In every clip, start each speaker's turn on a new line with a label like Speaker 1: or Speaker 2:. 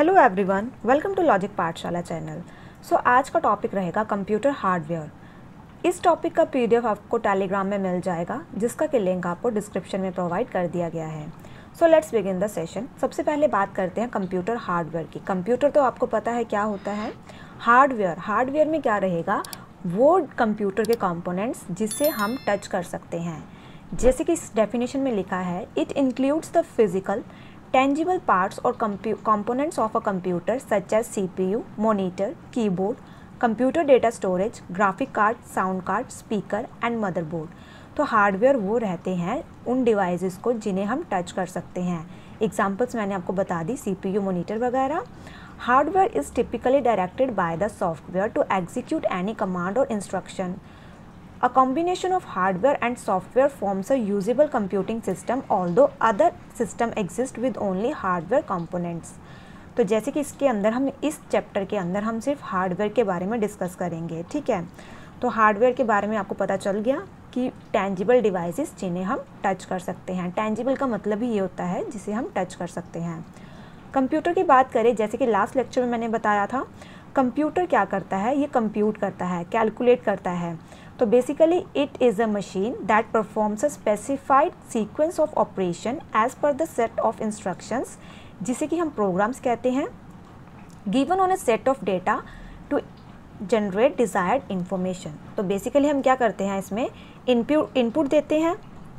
Speaker 1: Hello everyone welcome to logic Pathshala channel so आज का topic रहेगा कंप्यूटर हार्डवेयर इस टॉपिक का पीडीएफ आपको टेलीग्राम में मिल जाएगा जिसका कि लिंक आपको डिस्क्रिप्शन में प्रोवाइड कर दिया गया है so let's begin the session सबसे पहले बात करते हैं कंप्यूटर हार्डवेयर की कंप्यूटर तो आपको पता है क्या होता है हार्डवेयर हार्डवेयर में क्या रहेगा वो कंप्यूटर के कॉम्पोनेंट्स जिससे हम टच कर सकते हैं जैसे कि इस डेफिनेशन में लिखा है it includes the physical tangible parts or components of a computer such as CPU, monitor, keyboard, computer data storage, graphic card, sound card, speaker and motherboard. तो हार्डवेयर वो रहते हैं उन डिवाइसेस को जिन्हें हम टच कर सकते हैं एग्जांपल्स मैंने आपको बता दी सीपीयू मॉनिटर वगैरह hardware is typically directed by the software to execute any command और instruction A combination of hardware and software forms a usable computing system although other system exist with only hardware components. तो जैसे कि इसके अंदर हम इस chapter के अंदर हम सिर्फ हार्डवेयर के बारे में डिस्कस करेंगे ठीक है तो हार्डवेयर के बारे में आपको पता चल गया कि टेंजिबल डिवाइसेस जिन्हें हम टच कर सकते हैं टेंजिबल का मतलब ही ये होता है जिसे हम टच कर सकते हैं कंप्यूटर की बात करें जैसे कि लास्ट लेक्चर में मैंने बताया था कंप्यूटर क्या करता है ये कंप्यूट करता है कैलकुलेट करता है तो basically it is a machine that performs a specified sequence of operation as per the set of instructions जिसे कि हम प्रोग्राम्स कहते हैं given on a set of data to generate desired information तो बेसिकली हम क्या करते हैं इसमें इनपुट इनपुट देते हैं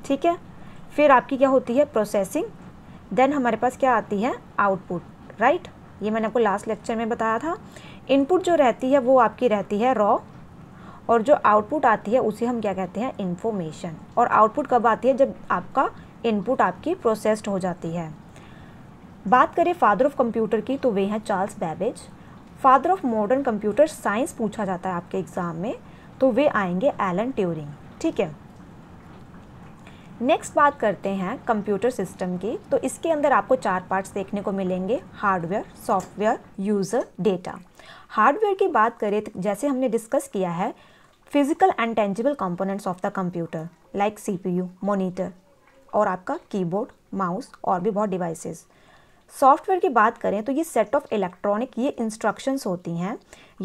Speaker 1: ठीक है फिर आपकी क्या होती है प्रोसेसिंग देन हमारे पास क्या आती है आउटपुट राइट ये मैंने आपको लास्ट लेक्चर में बताया था इनपुट जो रहती है वो आपकी रहती है रॉ और जो आउटपुट आती है उसे हम क्या कहते हैं इन्फॉर्मेशन और आउटपुट कब आती है जब आपका इनपुट आपकी प्रोसेस्ड हो जाती है बात करें फादर ऑफ कंप्यूटर की तो वे हैं Charles Babbage father of modern computer science पूछा जाता है आपके एग्ज़ाम में तो वे आएंगे एलन ट्यूरिंग ठीक है नेक्स्ट बात करते हैं कंप्यूटर सिस्टम की तो इसके अंदर आपको चार पार्ट्स देखने को मिलेंगे hardware software user data hardware की बात करें तो जैसे हमने डिस्कस किया है physical and tangible components of the computer like C P U monitor और आपका कीबोर्ड माउस और भी बहुत डिवाइसेस सॉफ्टवेयर की बात करें तो ये सेट ऑफ इलेक्ट्रॉनिक ये इंस्ट्रक्शंस होती हैं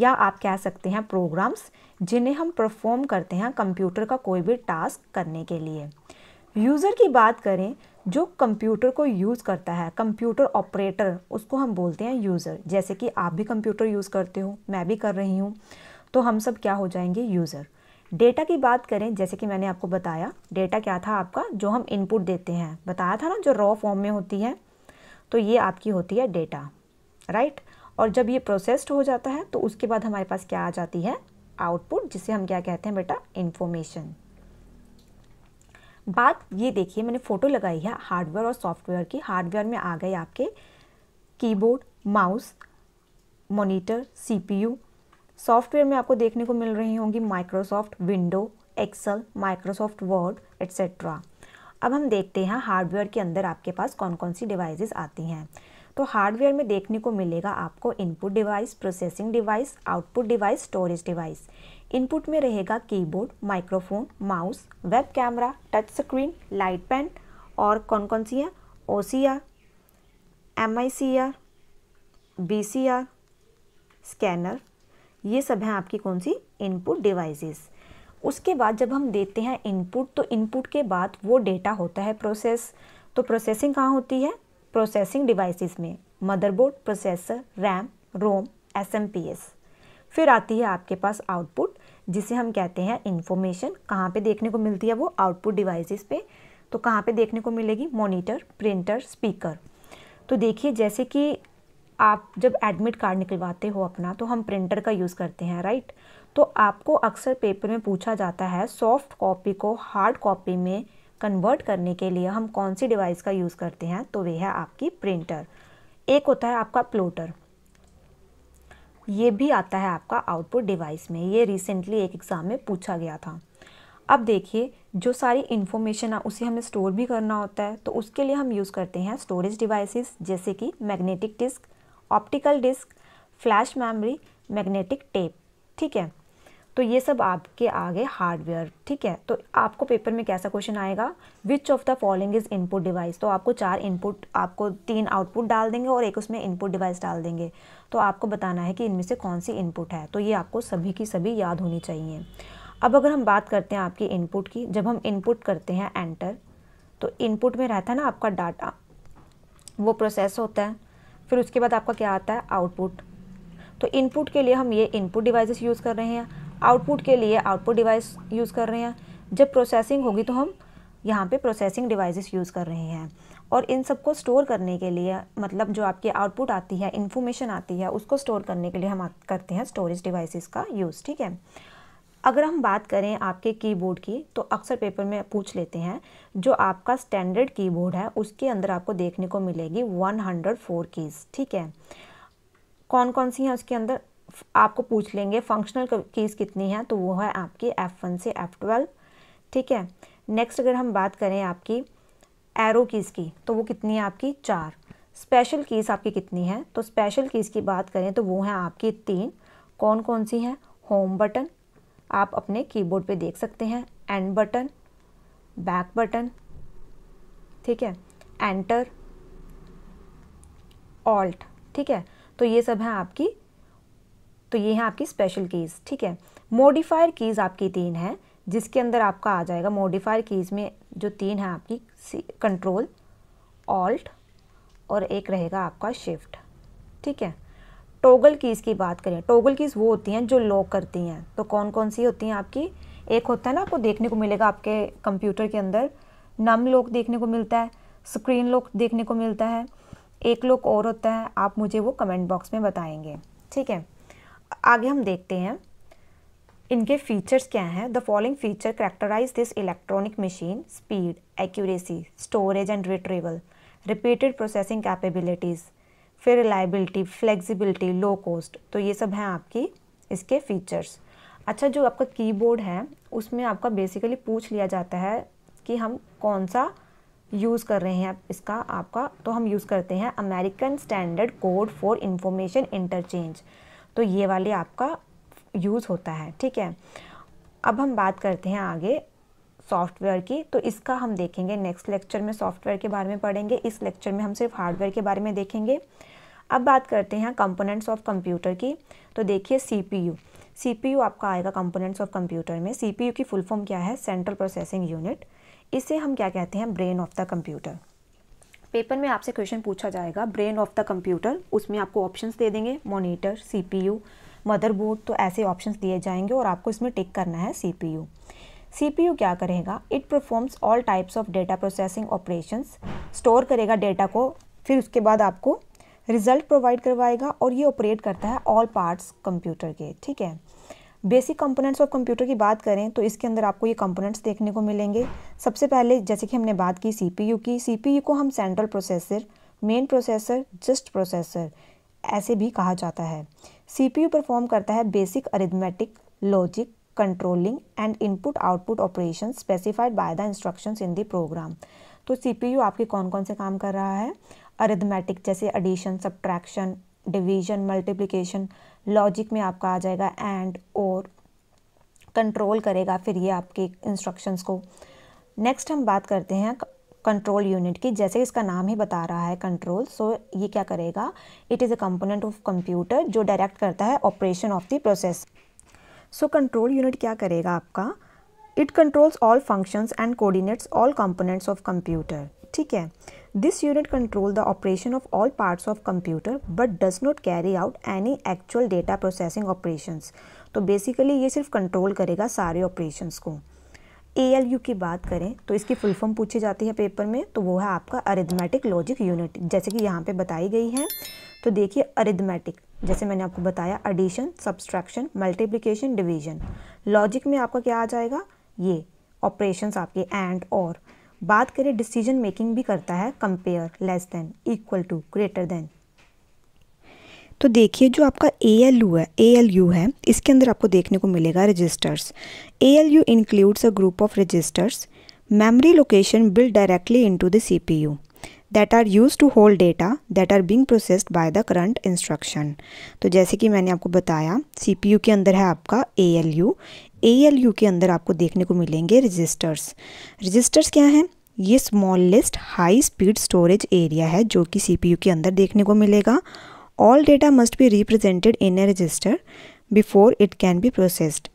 Speaker 1: या आप कह सकते हैं प्रोग्राम्स जिन्हें हम परफॉर्म करते हैं कंप्यूटर का कोई भी टास्क करने के लिए यूज़र की बात करें जो कंप्यूटर को यूज़ करता है कंप्यूटर ऑपरेटर उसको हम बोलते हैं यूज़र जैसे कि आप भी कंप्यूटर यूज़ करते हो मैं भी कर रही हूँ तो हम सब क्या हो जाएंगे यूज़र डेटा की बात करें जैसे कि मैंने आपको बताया डेटा क्या था आपका जो हम इनपुट देते हैं बताया था ना जो रॉ फॉर्म में होती है तो ये आपकी होती है डेटा राइट और जब ये प्रोसेस्ड हो जाता है तो उसके बाद हमारे पास क्या आ जाती है आउटपुट जिसे हम क्या कहते हैं बेटा इन्फॉर्मेशन बात ये देखिए मैंने फ़ोटो लगाई है हार्डवेयर और सॉफ्टवेयर की हार्डवेयर में आ गए आपके keyboard mouse monitor CPU software में आपको देखने को मिल रही होंगी Microsoft window excel Microsoft word etcetera अब हम देखते हैं हार्डवेयर के अंदर आपके पास कौन कौन सी डिवाइसेस आती हैं तो हार्डवेयर में देखने को मिलेगा आपको input device processing device output device storage device input में रहेगा keyboard microphone mouse web camera touch screen light pen और कौन कौन सी हैं O C R M I C R B C R scanner ये सब हैं आपकी कौन सी इनपुट डिवाइसेस उसके बाद जब हम देते हैं इनपुट तो इनपुट के बाद वो डेटा होता है प्रोसेस तो प्रोसेसिंग कहाँ होती है प्रोसेसिंग डिवाइसेस में मदरबोर्ड प्रोसेसर रैम रोम एस फिर आती है आपके पास आउटपुट जिसे हम कहते हैं इन्फॉर्मेशन कहाँ पे देखने को मिलती है वो आउटपुट डिवाइसेस पे तो कहाँ पे देखने को मिलेगी मॉनिटर प्रिंटर स्पीकर तो देखिए जैसे कि आप जब एडमिट कार्ड निकलवाते हो अपना तो हम प्रिंटर का यूज़ करते हैं राइट तो आपको अक्सर पेपर में पूछा जाता है सॉफ्ट कॉपी को हार्ड कॉपी में कन्वर्ट करने के लिए हम कौन सी डिवाइस का यूज़ करते हैं तो वे है आपकी प्रिंटर एक होता है आपका प्लोटर ये भी आता है आपका आउटपुट डिवाइस में ये रिसेंटली एक एग्ज़ाम में पूछा गया था अब देखिए जो सारी इन्फॉर्मेशन है उसे हमें स्टोर भी करना होता है तो उसके लिए हम यूज़ करते हैं स्टोरेज डिवाइसेस जैसे कि magnetic disk optical disk flash memory magnetic tape ठीक है तो ये सब आपके आगे हार्डवेयर ठीक है तो आपको पेपर में कैसा क्वेश्चन आएगा which of the following is input device तो आपको चार इनपुट आपको तीन आउटपुट डाल देंगे और एक उसमें इनपुट डिवाइस डाल देंगे तो आपको बताना है कि इनमें से कौन सी इनपुट है तो ये आपको सभी की सभी याद होनी चाहिए अब अगर हम बात करते हैं आपकी इनपुट की जब हम इनपुट करते हैं एंटर तो इनपुट में रहता है ना आपका डाटा वो प्रोसेस होता है फिर उसके बाद आपका क्या आता है आउटपुट तो इनपुट के लिए हम ये इनपुट डिवाइसेस यूज़ कर रहे हैं आउटपुट के लिए आउटपुट डिवाइस यूज़ कर रहे हैं जब प्रोसेसिंग होगी तो हम यहाँ पे प्रोसेसिंग डिवाइसेस यूज़ कर रहे हैं और इन सबको स्टोर करने के लिए मतलब जो आपकी आउटपुट आती है इन्फॉर्मेशन आती है उसको स्टोर करने के लिए हम करते हैं स्टोरेज डिवाइसेस का यूज़ ठीक है अगर हम बात करें आपके कीबोर्ड की तो अक्सर पेपर में पूछ लेते हैं जो आपका स्टैंडर्ड कीबोर्ड है उसके अंदर आपको देखने को मिलेगी 104 कीज़ ठीक है कौन कौन सी हैं उसके अंदर आपको पूछ लेंगे फंक्शनल कीज़ कितनी हैं तो वो है आपकी F1 से F12 ठीक है नेक्स्ट अगर हम बात करें आपकी एरो कीज़ की तो वो कितनी है आपकी चार स्पेशल कीज़ आपकी कितनी है तो स्पेशल कीज़ की बात करें तो वो हैं आपकी तीन कौन कौन सी हैं होम बटन आप अपने कीबोर्ड पे देख सकते हैं एंड बटन बैक बटन ठीक है एंटर ऑल्ट ठीक है तो ये सब है आपकी तो ये है आपकी स्पेशल कीज़ ठीक है मोडिफायर कीज़ आपकी तीन है जिसके अंदर आपका आ जाएगा मोडिफायर कीज़ में जो तीन है आपकी कंट्रोल ऑल्ट और एक रहेगा आपका शिफ्ट ठीक है टोगल कीज़ की बात करें टोगल कीज़ वो होती हैं जो लॉक करती हैं तो कौन कौन सी होती हैं आपकी एक होता है ना आपको देखने को मिलेगा आपके कंप्यूटर के अंदर नम लॉक देखने को मिलता है स्क्रीन लॉक देखने को मिलता है एक लॉक और होता है आप मुझे वो कमेंट बॉक्स में बताएंगे ठीक है आगे हम देखते हैं इनके फीचर्स क्या हैं the following feature characterize this electronic machine speed accuracy storage and retrieval repeated processing capabilities फिर रिलायबिलिटी फ्लेक्सिबिलिटी लो कॉस्ट तो ये सब हैं आपकी इसके फीचर्स अच्छा जो आपका कीबोर्ड है उसमें आपका बेसिकली पूछ लिया जाता है कि हम कौन सा यूज़ कर रहे हैं इसका आपका तो हम यूज़ करते हैं American standard code for information interchange तो ये वाले आपका यूज़ होता है ठीक है अब हम बात करते हैं आगे सॉफ्टवेयर की तो इसका हम देखेंगे नेक्स्ट लेक्चर में सॉफ्टवेयर के बारे में पढ़ेंगे इस लेक्चर में हम सिर्फ हार्डवेयर के बारे में देखेंगे अब बात करते हैं कंपोनेंट्स ऑफ कंप्यूटर की तो देखिए सीपीयू सीपीयू आपका आएगा कंपोनेंट्स ऑफ कंप्यूटर में सीपीयू की फुल फॉर्म क्या है सेंट्रल प्रोसेसिंग यूनिट इसे हम क्या कहते हैं brain of the computer paper में आपसे क्वेश्चन पूछा जाएगा ब्रेन ऑफ द कंप्यूटर उसमें आपको ऑप्शंस दे देंगे मॉनिटर सीपीयू मदरबोर्ड तो ऐसे ऑप्शंस दिए जाएंगे और आपको इसमें टिक करना है सीपीयू सीपीयू क्या करेगा it performs all types of data processing operations store करेगा डेटा को फिर उसके बाद आपको रिजल्ट प्रोवाइड करवाएगा और ये ऑपरेट करता है ऑल पार्ट्स कंप्यूटर के ठीक है बेसिक कंपोनेंट्स ऑफ कंप्यूटर की बात करें तो इसके अंदर आपको ये कंपोनेंट्स देखने को मिलेंगे सबसे पहले जैसे कि हमने बात की सीपीयू की सीपीयू को हम central processor main processor just processor ऐसे भी कहा जाता है सीपीयू परफॉर्म करता है basic arithmetic logic controlling and input output operation specified by the instruction in the program तो यू आपके कौन कौन से काम कर रहा है अरिथमेटिक जैसे addition subtraction division multiplication logic में आपका आ जाएगा एंड और कंट्रोल करेगा फिर ये आपके इंस्ट्रक्शंस को नेक्स्ट हम बात करते हैं कंट्रोल यूनिट की जैसे इसका नाम ही बता रहा है कंट्रोल सो so ये क्या करेगा it is a component of computer जो डायरेक्ट करता है operation of the process so control unit क्या करेगा आपका it controls all functions and coordinates all components of computer ठीक है this unit control the operation of all parts of computer but does not carry out any actual data processing operations तो basically ये सिर्फ control करेगा सारे operations को ए की बात करें तो इसकी फुल फॉर्म पूछी जाती है पेपर में तो वो है आपका अरिथमेटिक लॉजिक यूनिट जैसे कि यहाँ पे बताई गई है तो देखिए अरिथमेटिक जैसे मैंने आपको बताया addition subtraction multiplication division logic में आपका क्या आ जाएगा ये ऑपरेशंस आपके एंड और बात करें डिसीजन मेकिंग भी करता है compare less than equal to greater than तो देखिए जो आपका ए एल यू है ए एल यू है इसके अंदर आपको देखने को मिलेगा registers A L U includes a group of registers memory location build directly into the CPU that are use to hold data that are being processed by the current instruction तो जैसे कि मैंने आपको बताया यू के अंदर है आपका A A L U L U के अंदर आपको देखने को मिलेंगे रजिस्टर्स रजिस्टर्स क्या हैं ये small list high speed storage area है जो कि यू के अंदर देखने को मिलेगा all data must be represented in a register before it can be processed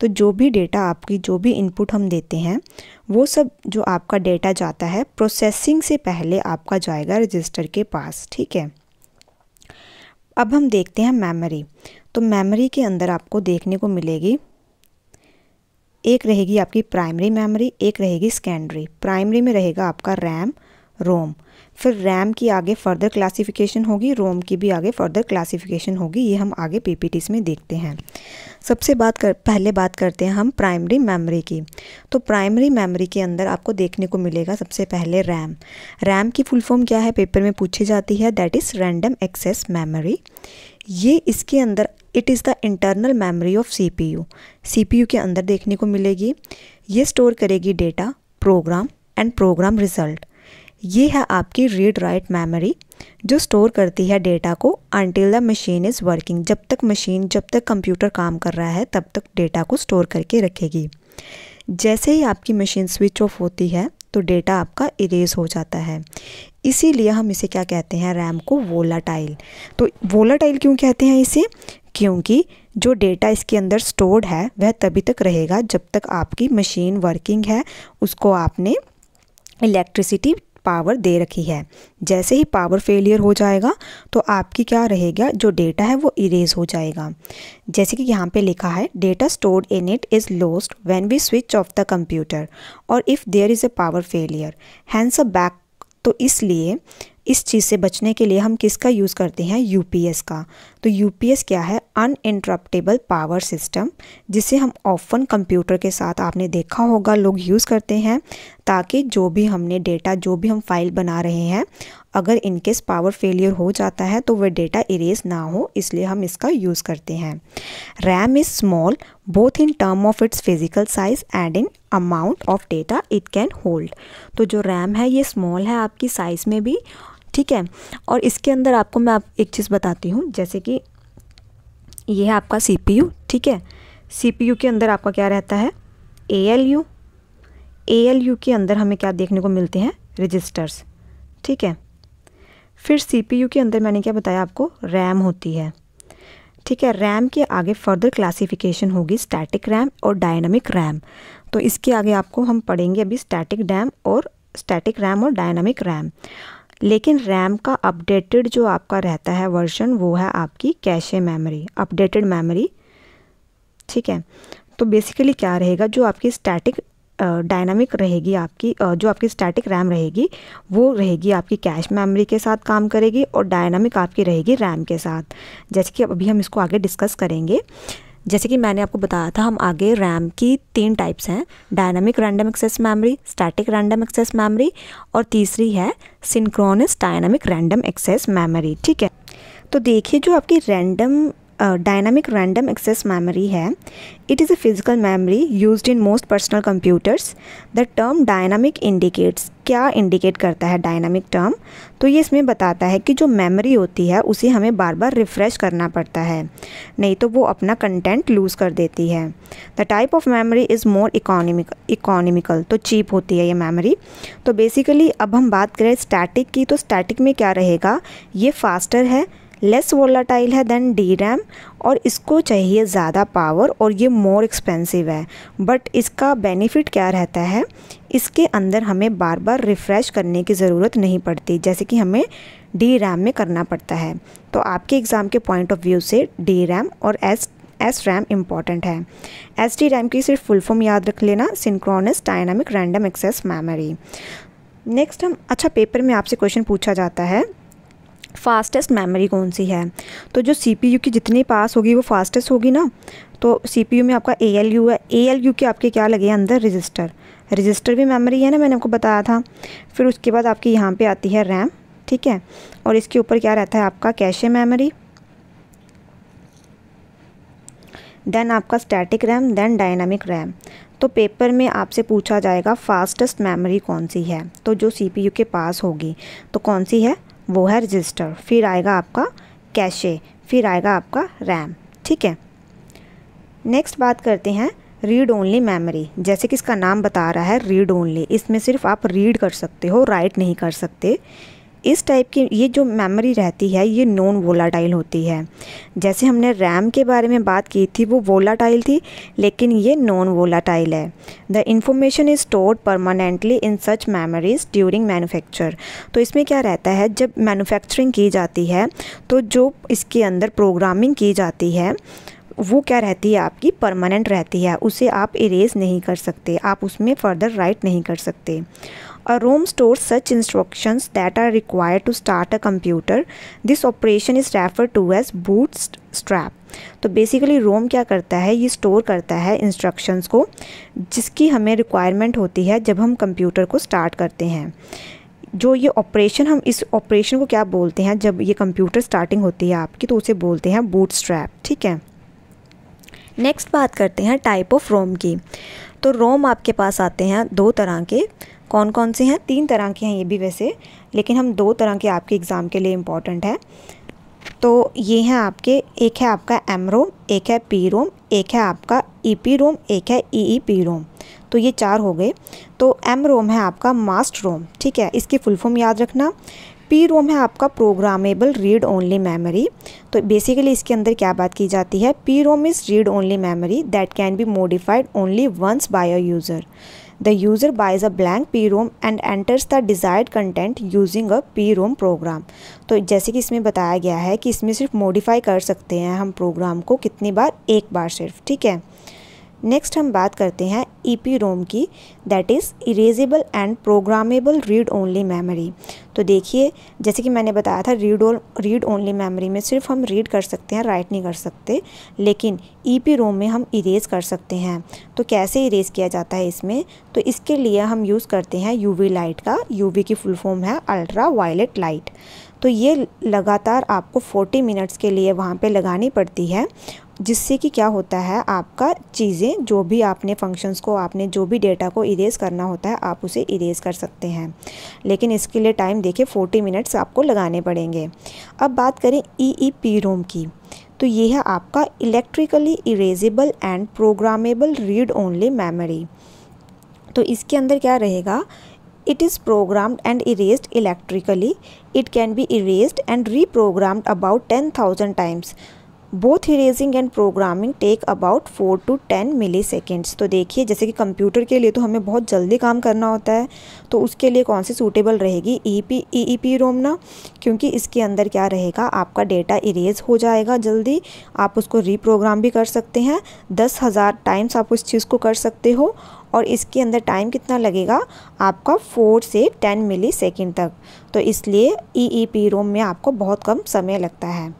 Speaker 1: तो जो भी डेटा आपकी जो भी इनपुट हम देते हैं वो सब जो आपका डेटा जाता है प्रोसेसिंग से पहले आपका जाएगा रजिस्टर के पास ठीक है अब हम देखते हैं मेमोरी तो मेमोरी के अंदर आपको देखने को मिलेगी एक रहेगी आपकी प्राइमरी मेमोरी एक रहेगी सेकेंडरी प्राइमरी में रहेगा आपका रैम रोम फिर रैम की आगे फर्दर क्लासिफिकेशन होगी रोम की भी आगे फर्दर क्लासिफिकेशन होगी ये हम आगे पीपीटीस में देखते हैं सबसे बात कर पहले बात करते हैं हम प्राइमरी मेमोरी की तो प्राइमरी मेमोरी के अंदर आपको देखने को मिलेगा सबसे पहले रैम रैम की फुल फॉर्म क्या है पेपर में पूछी जाती है that is random access memory ये इसके अंदर it is the internal memory of C P के अंदर देखने को मिलेगी ये स्टोर करेगी data program and program result ये है आपकी रीड राइट मेमोरी जो स्टोर करती है डेटा को until the machine is working जब तक मशीन जब तक कंप्यूटर काम कर रहा है तब तक डेटा को स्टोर करके रखेगी जैसे ही आपकी मशीन स्विच ऑफ होती है तो डेटा आपका इरेज हो जाता है इसीलिए हम इसे क्या कहते हैं रैम को वोलाटाइल तो वोलाटाइल क्यों कहते हैं इसे क्योंकि जो डेटा इसके अंदर स्टोर्ड है वह तभी तक रहेगा जब तक आपकी मशीन वर्किंग है उसको आपने इलेक्ट्रिसिटी पावर दे रखी है जैसे ही पावर फेलियर हो जाएगा तो आपकी क्या रहेगा जो डेटा है वो इरेज हो जाएगा जैसे कि यहाँ पे लिखा है data stored in it is lost when we switch off the computer और if there is a power failure hence a back तो इसलिए इस चीज़ से बचने के लिए हम किसका यूज़ करते हैं यूपीएस का तो यूपीएस क्या है अनइंटरप्टेबल पावर सिस्टम जिसे हम ऑफन कंप्यूटर के साथ आपने देखा होगा लोग यूज़ करते हैं ताकि जो भी हमने डेटा जो भी हम फाइल बना रहे हैं अगर इनकेस पावर फेलियर हो जाता है तो वह डेटा इरेज ना हो इसलिए हम इसका यूज़ करते हैं RAM is small both in term of its physical size and in amount of data it can hold तो जो रैम है ये स्मॉल है आपकी साइज़ में भी ठीक है और इसके अंदर आपको मैं आप एक चीज़ बताती हूँ जैसे कि ये है आपका सी ठीक है सी के अंदर आपका क्या रहता है A L U A L U के अंदर हमें क्या देखने को मिलते हैं रजिस्टर्स ठीक है फिर सी के अंदर मैंने क्या बताया आपको रैम होती है ठीक है रैम के आगे फर्दर क्लासिफिकेशन होगी स्टैटिक रैम और डायनामिक रैम तो इसके आगे आपको हम पढ़ेंगे अभी स्टैटिक डैम और स्टैटिक रैम और डायनामिक रैम लेकिन रैम का अपडेटेड जो आपका रहता है वर्जन वो है आपकी कैशे मेमोरी अपडेटेड मेमोरी ठीक है तो बेसिकली क्या रहेगा जो आपकी स्टैटिक डायनामिक रहेगी आपकी जो आपकी स्टैटिक रैम रहेगी वो रहेगी आपकी कैश मेमोरी के साथ काम करेगी और डायनामिक आपकी रहेगी रैम के साथ जैसे कि अभी हम इसको आगे डिस्कस करेंगे जैसे कि मैंने आपको बताया था हम आगे रैम की तीन टाइप्स हैं dynamic random access memory static random access memory और तीसरी है synchronous dynamic random access memory ठीक है तो देखिए जो आपकी random dynamic random access memory है it is a physical memory used in most personal computers the term dynamic indicates क्या इंडिकेट करता है डायनामिक टर्म तो ये इसमें बताता है कि जो मेमोरी होती है उसे हमें बार बार रिफ़्रेश करना पड़ता है नहीं तो वो अपना कंटेंट लूज़ कर देती है the type of memory is more economic economical तो चीप होती है ये मेमोरी तो बेसिकली अब हम बात करें स्टैटिक की तो स्टैटिक में क्या रहेगा ये फास्टर है लेस वोलाटाइल है देन डी रैम और इसको चाहिए ज़्यादा पावर और ये मोर एक्सपेंसिव है बट इसका बेनिफिट क्या रहता है इसके अंदर हमें बार बार रिफ़्रेश करने की ज़रूरत नहीं पड़ती जैसे कि हमें डी रैम में करना पड़ता है तो आपके एग्ज़ाम के पॉइंट ऑफ व्यू से डी रैम और एस एस रैम इम्पॉर्टेंट है एस डी रैम की सिर्फ फुल फॉर्म याद रख लेना synchronous dynamic random access memory next हम अच्छा पेपर में आपसे क्वेश्चन पूछा जाता है फास्टेस्ट मेमोरी कौन सी है तो जो यू की जितनी पास होगी वो फास्टेस्ट होगी ना तो यू में आपका यू है यू के आपके क्या लगे अंदर रजिस्टर रजिस्टर भी मेमोरी है ना मैंने आपको बताया था फिर उसके बाद आपकी यहाँ पे आती है रैम ठीक है और इसके ऊपर क्या रहता है आपका कैशे मेमोरी देन आपका static RAM then dynamic RAM तो पेपर में आपसे पूछा जाएगा फास्टेस्ट मेमोरी कौन सी है तो जो सीपीयू के पास होगी तो कौन सी है वो है रजिस्टर फिर आएगा आपका कैशे फिर आएगा आपका रैम ठीक है नेक्स्ट बात करते हैं रीड ओनली मेमोरी जैसे कि इसका नाम बता रहा है रीड ओनली इसमें सिर्फ आप रीड कर सकते हो राइट नहीं कर सकते इस टाइप की ये जो मेमोरी रहती है ये नॉन वोलाटाइल होती है जैसे हमने रैम के बारे में बात की थी वो वोलाटाइल थी लेकिन ये नॉन वोलाटाइल है the information is stored permanently in such memories during manufacture तो इसमें क्या रहता है जब मैनुफैक्चरिंग की जाती है तो जो इसके अंदर प्रोग्रामिंग की जाती है वो क्या रहती है आपकी परमानेंट रहती है उसे आप इरेज नहीं कर सकते आप उसमें फ़र्दर राइट नहीं कर सकते A ROM stores such instructions that are required to start a computer. This operation is referred to as bootstrap. तो बेसिकली रोम क्या करता है ये स्टोर करता है इंस्ट्रक्शंस को जिसकी हमें रिक्वायरमेंट होती है जब हम कंप्यूटर को स्टार्ट करते हैं जो ये ऑपरेशन हम इस ऑपरेशन को क्या बोलते हैं जब ये कंप्यूटर स्टार्टिंग होती है आपकी तो उसे बोलते हैं बूट स्ट्रैप ठीक है नेक्स्ट बात करते हैं टाइप ऑफ रोम की तो रोम आपके पास आते हैं दो तरह के कौन कौन से हैं तीन तरह के हैं ये भी वैसे लेकिन हम दो तरह के आपके एग्ज़ाम के लिए इम्पॉर्टेंट है तो ये हैं आपके एक है आपका एम रोम एक है पी रोम एक है आपका ई पी रोम एक है ई ई पी रोम तो ये चार हो गए तो एम रोम है आपका मास्ट रोम ठीक है इसकी फुल फॉर्म याद रखना पी रोम है आपका प्रोग्रामेबल रीड ओनली मेमोरी तो बेसिकली इसके अंदर क्या बात की जाती है P ROM is read only memory that can be modified only once by a user The user buys a blank PROM and enters the desired content using a PROM program. तो जैसे कि इसमें बताया गया है कि इसमें सिर्फ मॉडिफाई कर सकते हैं हम प्रोग्राम को कितनी बार एक बार सिर्फ ठीक है नेक्स्ट हम बात करते हैं ई e रोम की that is erasable and programmable read only memory तो देखिए जैसे कि मैंने बताया था रीड रीड ओनली मेमोरी में सिर्फ हम रीड कर सकते हैं राइट नहीं कर सकते लेकिन ई e रोम में हम इरेज कर सकते हैं तो कैसे इरेज किया जाता है इसमें तो इसके लिए हम यूज़ करते हैं यू लाइट का यू की फुल फॉर्म है अल्ट्रा वायलेट लाइट तो ये लगातार आपको 40 मिनट्स के लिए वहाँ पे लगानी पड़ती है जिससे कि क्या होता है आपका चीज़ें जो भी आपने फंक्शंस को आपने जो भी डेटा को इरेज करना होता है आप उसे इरेज कर सकते हैं लेकिन इसके लिए टाइम देखिए 40 मिनट्स आपको लगाने पड़ेंगे अब बात करें ई पी रोम की तो ये है आपका electrically erasable and programmable read only memory तो इसके अंदर क्या रहेगा It is programmed and erased electrically. It can be erased and reprogrammed about 10,000 times. Both erasing and programming take about four to ten milliseconds तो देखिए जैसे कि computer के लिए तो हमें बहुत जल्दी काम करना होता है तो उसके लिए कौन सी सूटेबल रहेगी ई पी ई ई पी रोम ना क्योंकि इसके अंदर क्या रहेगा आपका डेटा इरेज हो जाएगा जल्दी आप उसको रीप्रोग्राम भी कर सकते हैं दस हज़ार टाइम्स आप उस चीज़ को कर सकते हो और इसके अंदर टाइम कितना लगेगा आपका फोर से टेन मिली सेकेंड तक तो इसलिए ई ई पी रोम में आपको बहुत कम समय लगता है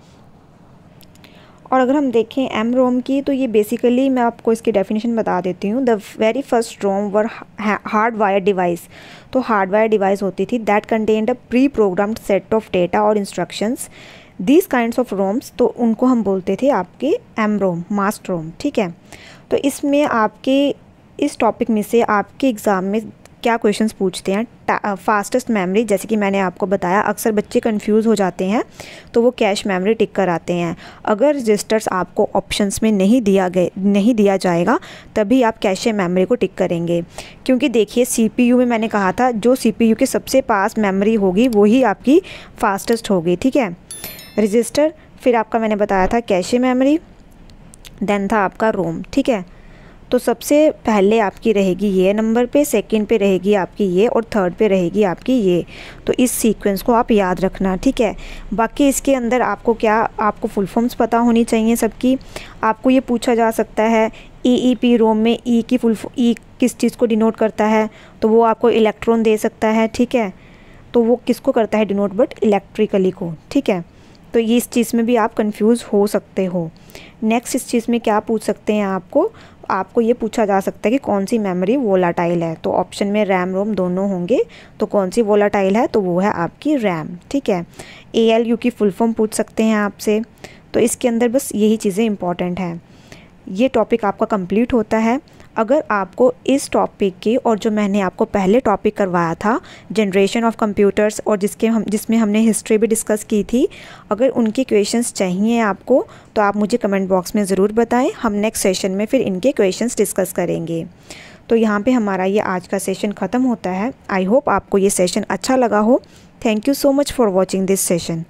Speaker 1: और अगर हम देखें एम रोम की तो ये बेसिकली मैं आपको इसकी डेफिनेशन बता देती हूँ the very first ROM were hard wire device तो हार्ड वायर डिवाइस होती थी that content a preprogrammed set of data और instructions these kind of ROMs तो उनको हम बोलते थे आपके एम रोम मास्ट रोम ठीक है तो इसमें आपके इस टॉपिक में से आपके एग्ज़ाम में क्या क्वेश्चन पूछते हैं फास्टेस्ट मेमोरी जैसे कि मैंने आपको बताया अक्सर बच्चे कंफ्यूज हो जाते हैं तो वो कैश मेमोरी टिक कर आते हैं अगर रजिस्टर्स आपको ऑप्शंस में नहीं दिया गए नहीं दिया जाएगा तभी आप कैश मेमोरी को टिक करेंगे क्योंकि देखिए सीपीयू में मैंने कहा था जो सीपीयू के सबसे पास मेमोरी होगी वही आपकी फास्टेस्ट होगी ठीक है रजिस्टर फिर आपका मैंने बताया था कैश मेमरी देन था आपका रोम ठीक है तो सबसे पहले आपकी रहेगी ये नंबर पे सेकंड पे रहेगी आपकी ये और थर्ड पे रहेगी आपकी ये तो इस सीक्वेंस को आप याद रखना ठीक है बाकी इसके अंदर आपको क्या आपको फुल फॉर्म्स पता होनी चाहिए सबकी आपको ये पूछा जा सकता है ई ई पी रोम में ई e की फुल ई e किस चीज़ को डिनोट करता है तो वो आपको इलेक्ट्रॉन दे सकता है ठीक है तो वो किसको करता है डिनोट बट इलेक्ट्रिकली को ठीक है तो ये इस चीज़ में भी आप कंफ्यूज हो सकते हो नेक्स्ट इस चीज़ में क्या पूछ सकते हैं आपको आपको ये पूछा जा सकता है कि कौन सी मेमोरी वोलाटाइल है तो ऑप्शन में रैम रोम दोनों होंगे तो कौन सी वोलाटाइल है तो वो है आपकी रैम ठीक है ए एल यू की फुल फॉर्म पूछ सकते हैं आपसे तो इसके अंदर बस यही चीज़ें इंपॉर्टेंट हैं ये टॉपिक आपका कंप्लीट होता है अगर आपको इस टॉपिक की और जो मैंने आपको पहले टॉपिक करवाया था जनरेशन ऑफ कंप्यूटर्स और जिसके हम जिसमें हमने हिस्ट्री भी डिस्कस की थी अगर उनके क्वेश्चंस चाहिए आपको तो आप मुझे कमेंट बॉक्स में ज़रूर बताएं हम नेक्स्ट सेशन में फिर इनके क्वेश्चंस डिस्कस करेंगे तो यहाँ पर हमारा ये आज का सेशन ख़त्म होता है आई होप आपको ये सेशन अच्छा लगा हो thank you so much for watching this session